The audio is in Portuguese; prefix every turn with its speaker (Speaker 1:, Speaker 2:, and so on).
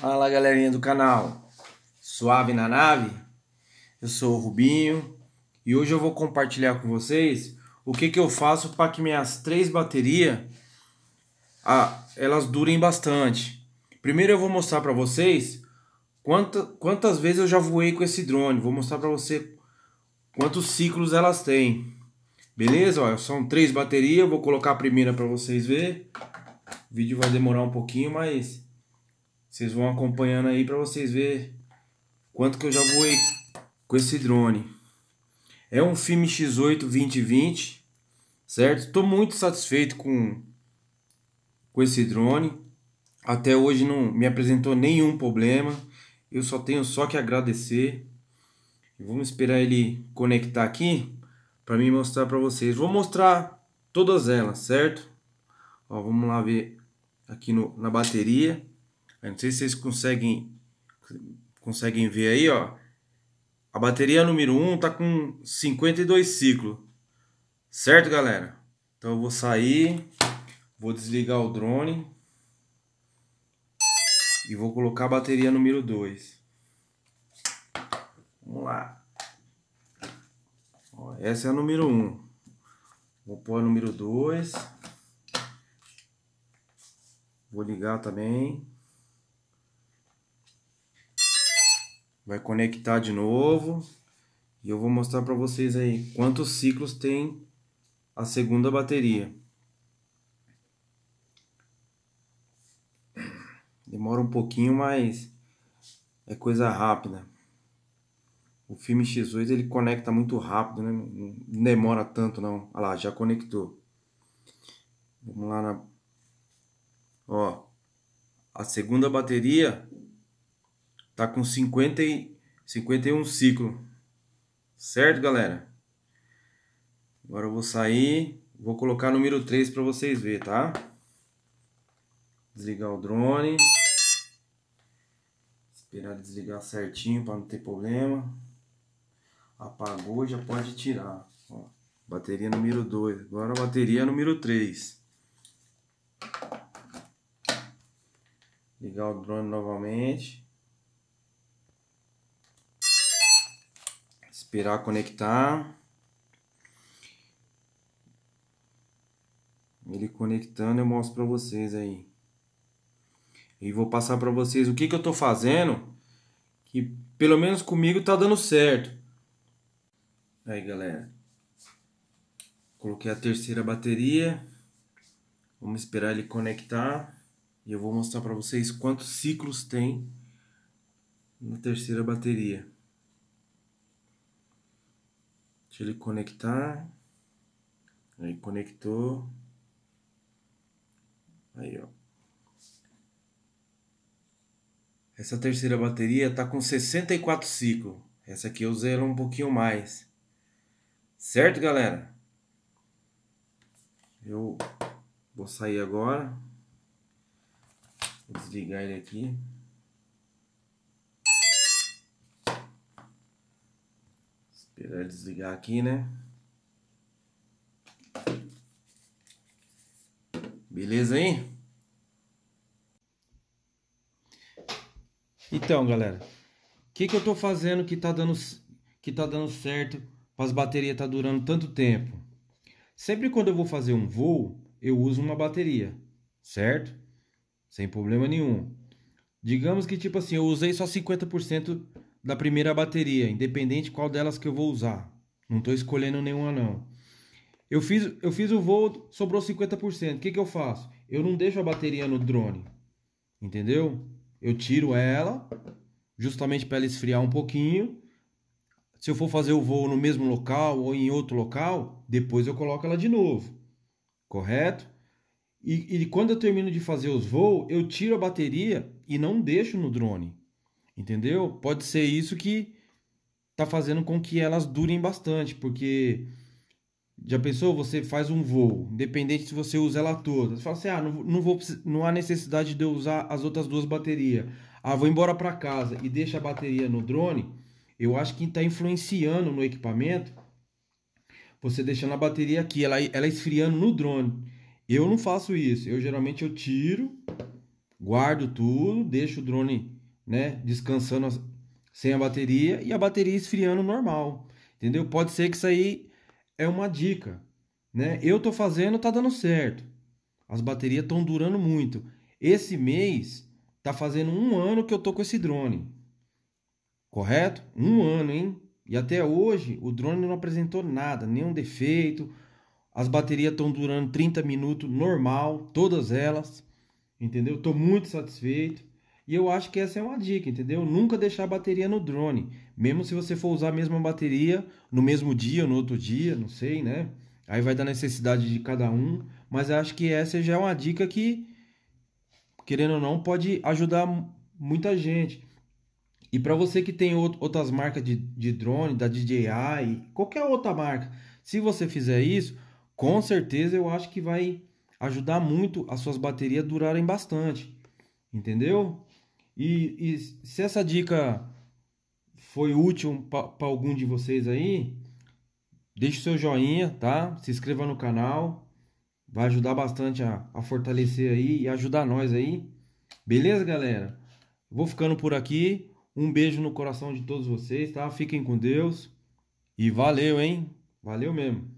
Speaker 1: Fala galerinha do canal, suave na nave? Eu sou o Rubinho e hoje eu vou compartilhar com vocês o que, que eu faço para que minhas três baterias ah, elas durem bastante. Primeiro eu vou mostrar para vocês quanta, quantas vezes eu já voei com esse drone, vou mostrar para você quantos ciclos elas têm. Beleza? Olha, são três baterias, eu vou colocar a primeira para vocês ver. O vídeo vai demorar um pouquinho, mas vocês vão acompanhando aí para vocês ver quanto que eu já voei com esse drone. É um filme X8 2020, certo? Estou muito satisfeito com com esse drone. Até hoje não me apresentou nenhum problema. Eu só tenho só que agradecer. Vamos esperar ele conectar aqui para me mostrar para vocês. Vou mostrar todas elas, certo? Ó, vamos lá ver aqui no, na bateria. Eu não sei se vocês conseguem, conseguem ver aí, ó. A bateria número 1 um tá com 52 ciclos. Certo, galera? Então eu vou sair, vou desligar o drone e vou colocar a bateria número 2. Vamos lá. Ó, essa é a número 1. Vou pôr a número 2. Vou ligar também. Vai conectar de novo. E eu vou mostrar para vocês aí quantos ciclos tem a segunda bateria. Demora um pouquinho, mas é coisa rápida. O filme X8 ele conecta muito rápido, né? Não demora tanto não. Olha lá, já conectou. Vamos lá na Ó, a segunda bateria Tá com 50 e 51 ciclo. Certo, galera? Agora eu vou sair, vou colocar número 3 para vocês ver, tá? Desligar o drone. Esperar desligar certinho para não ter problema. Apagou, já pode tirar. Ó, bateria número 2. Agora a bateria é número 3. Ligar o drone novamente. Esperar conectar. Ele conectando, eu mostro para vocês aí. E vou passar para vocês o que, que eu tô fazendo. Que pelo menos comigo tá dando certo. Aí galera. Coloquei a terceira bateria. Vamos esperar ele conectar. E eu vou mostrar para vocês quantos ciclos tem na terceira bateria. Deixa ele conectar. Aí conectou. Aí, ó. Essa terceira bateria tá com 64 ciclos. Essa aqui eu usei um pouquinho mais. Certo, galera? Eu vou sair agora. Vou desligar ele aqui. Esperar desligar aqui, né? Beleza aí? Então, galera, o que, que eu tô fazendo que tá dando, que tá dando certo para as baterias tá durando tanto tempo? Sempre quando eu vou fazer um voo, eu uso uma bateria, certo? Sem problema nenhum. Digamos que tipo assim, eu usei só 50% da primeira bateria, independente qual delas que eu vou usar. Não estou escolhendo nenhuma não. Eu fiz, eu fiz o voo, sobrou 50%. O que, que eu faço? Eu não deixo a bateria no drone. Entendeu? Eu tiro ela, justamente para ela esfriar um pouquinho. Se eu for fazer o voo no mesmo local ou em outro local, depois eu coloco ela de novo. Correto? E, e quando eu termino de fazer os voos, eu tiro a bateria e não deixo no drone. Entendeu? Pode ser isso que tá fazendo com que elas durem bastante, porque já pensou? Você faz um voo, independente se você usa ela toda. Você fala assim: ah, não, não, vou, não há necessidade de eu usar as outras duas baterias. Ah, vou embora para casa e deixa a bateria no drone. Eu acho que está influenciando no equipamento. Você deixando a bateria aqui, ela, ela esfriando no drone. Eu não faço isso. Eu geralmente eu tiro, guardo tudo, deixo o drone né, descansando sem a bateria e a bateria esfriando normal, entendeu? Pode ser que isso aí é uma dica, né? Eu tô fazendo, tá dando certo. As baterias estão durando muito. Esse mês tá fazendo um ano que eu tô com esse drone, correto? Um ano, hein? E até hoje o drone não apresentou nada, nenhum defeito. As baterias estão durando 30 minutos normal, todas elas. Entendeu? Estou muito satisfeito. E eu acho que essa é uma dica, entendeu? Nunca deixar a bateria no drone. Mesmo se você for usar a mesma bateria no mesmo dia, no outro dia, não sei, né? Aí vai da necessidade de cada um. Mas eu acho que essa já é uma dica que, querendo ou não, pode ajudar muita gente. E para você que tem outras marcas de, de drone, da DJI, qualquer outra marca, se você fizer isso, com certeza eu acho que vai ajudar muito as suas baterias durarem bastante. Entendeu? E, e se essa dica foi útil para algum de vocês aí, deixe seu joinha, tá? Se inscreva no canal. Vai ajudar bastante a, a fortalecer aí e ajudar nós aí. Beleza, galera? Vou ficando por aqui. Um beijo no coração de todos vocês, tá? Fiquem com Deus. E valeu, hein? Valeu mesmo.